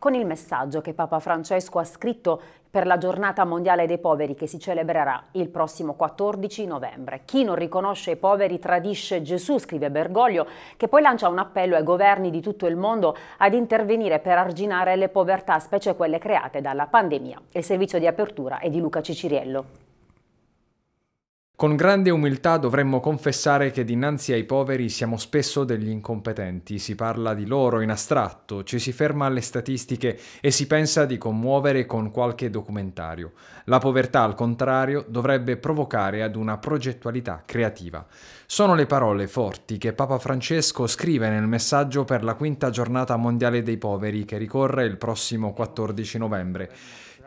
con il messaggio che Papa Francesco ha scritto per la giornata mondiale dei poveri che si celebrerà il prossimo 14 novembre. Chi non riconosce i poveri tradisce Gesù, scrive Bergoglio, che poi lancia un appello ai governi di tutto il mondo ad intervenire per arginare le povertà, specie quelle create dalla pandemia. Il servizio di apertura è di Luca Ciciriello. Con grande umiltà dovremmo confessare che dinanzi ai poveri siamo spesso degli incompetenti, si parla di loro in astratto, ci si ferma alle statistiche e si pensa di commuovere con qualche documentario. La povertà, al contrario, dovrebbe provocare ad una progettualità creativa. Sono le parole forti che Papa Francesco scrive nel messaggio per la quinta giornata mondiale dei poveri che ricorre il prossimo 14 novembre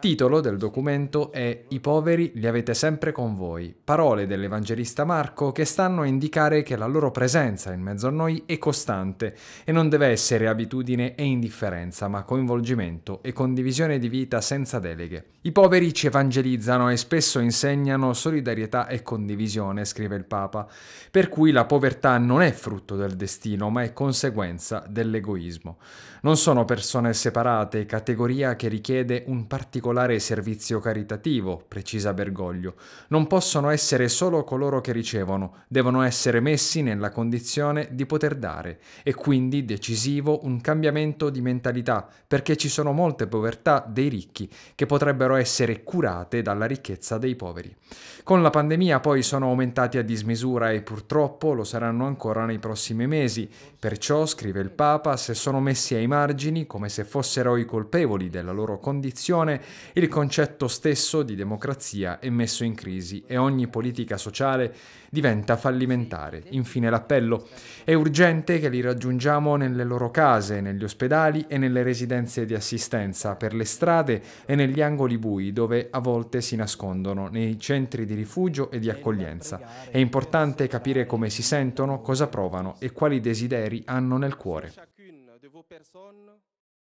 titolo del documento è I poveri li avete sempre con voi, parole dell'Evangelista Marco che stanno a indicare che la loro presenza in mezzo a noi è costante e non deve essere abitudine e indifferenza, ma coinvolgimento e condivisione di vita senza deleghe. I poveri ci evangelizzano e spesso insegnano solidarietà e condivisione, scrive il Papa, per cui la povertà non è frutto del destino, ma è conseguenza dell'egoismo. Non sono persone separate, categoria che richiede un particolare regolare servizio caritativo, precisa Bergoglio. Non possono essere solo coloro che ricevono, devono essere messi nella condizione di poter dare. È quindi decisivo un cambiamento di mentalità, perché ci sono molte povertà dei ricchi che potrebbero essere curate dalla ricchezza dei poveri. Con la pandemia poi sono aumentati a dismisura e purtroppo lo saranno ancora nei prossimi mesi. Perciò, scrive il Papa, se sono messi ai margini come se fossero i colpevoli della loro condizione, il concetto stesso di democrazia è messo in crisi e ogni politica sociale diventa fallimentare. Infine l'appello. È urgente che li raggiungiamo nelle loro case, negli ospedali e nelle residenze di assistenza, per le strade e negli angoli bui dove a volte si nascondono, nei centri di rifugio e di accoglienza. È importante capire come si sentono, cosa provano e quali desideri hanno nel cuore.